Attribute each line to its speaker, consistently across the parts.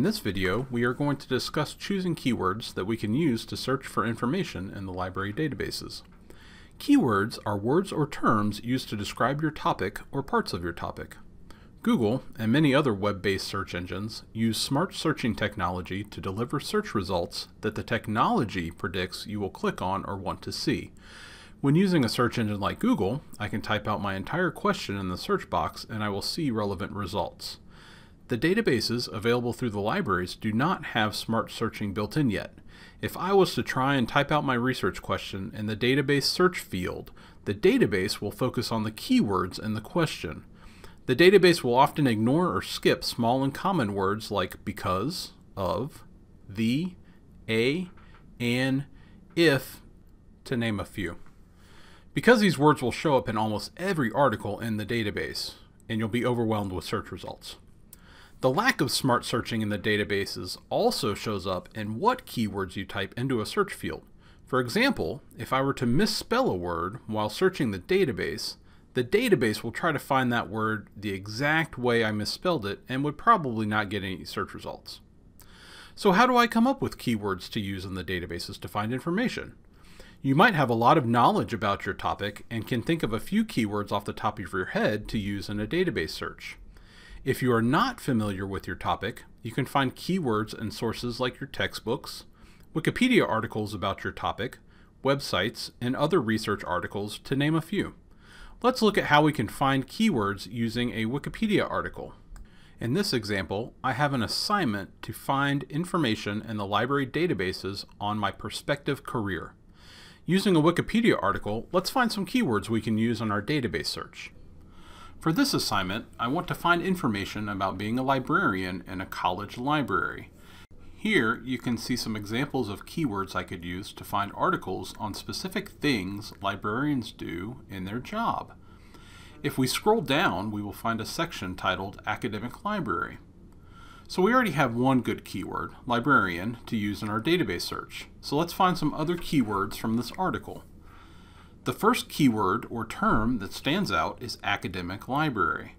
Speaker 1: In this video, we are going to discuss choosing keywords that we can use to search for information in the library databases. Keywords are words or terms used to describe your topic or parts of your topic. Google and many other web-based search engines use smart searching technology to deliver search results that the technology predicts you will click on or want to see. When using a search engine like Google, I can type out my entire question in the search box and I will see relevant results. The databases available through the libraries do not have smart searching built in yet. If I was to try and type out my research question in the database search field, the database will focus on the keywords in the question. The database will often ignore or skip small and common words like because, of, the, a, an, if, to name a few. Because these words will show up in almost every article in the database, and you'll be overwhelmed with search results. The lack of smart searching in the databases also shows up in what keywords you type into a search field. For example, if I were to misspell a word while searching the database, the database will try to find that word the exact way I misspelled it and would probably not get any search results. So how do I come up with keywords to use in the databases to find information? You might have a lot of knowledge about your topic and can think of a few keywords off the top of your head to use in a database search. If you are not familiar with your topic, you can find keywords and sources like your textbooks, Wikipedia articles about your topic, websites, and other research articles, to name a few. Let's look at how we can find keywords using a Wikipedia article. In this example, I have an assignment to find information in the library databases on my prospective career. Using a Wikipedia article, let's find some keywords we can use on our database search. For this assignment, I want to find information about being a librarian in a college library. Here, you can see some examples of keywords I could use to find articles on specific things librarians do in their job. If we scroll down, we will find a section titled Academic Library. So we already have one good keyword, librarian, to use in our database search. So let's find some other keywords from this article. The first keyword or term that stands out is academic library.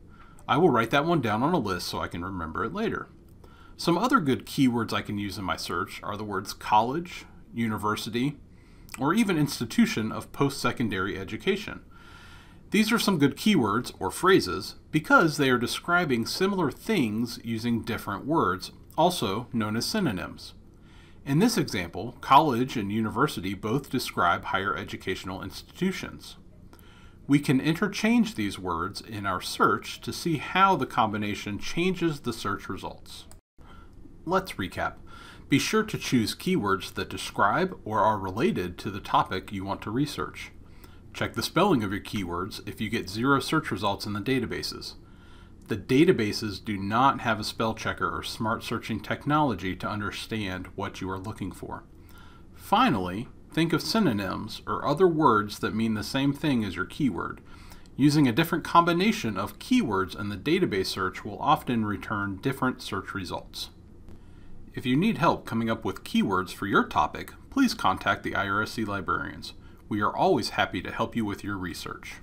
Speaker 1: I will write that one down on a list so I can remember it later. Some other good keywords I can use in my search are the words college, university, or even institution of post-secondary education. These are some good keywords or phrases because they are describing similar things using different words, also known as synonyms. In this example, college and university both describe higher educational institutions. We can interchange these words in our search to see how the combination changes the search results. Let's recap. Be sure to choose keywords that describe or are related to the topic you want to research. Check the spelling of your keywords if you get zero search results in the databases. The databases do not have a spell checker or smart searching technology to understand what you are looking for. Finally, think of synonyms or other words that mean the same thing as your keyword. Using a different combination of keywords in the database search will often return different search results. If you need help coming up with keywords for your topic, please contact the IRSC librarians. We are always happy to help you with your research.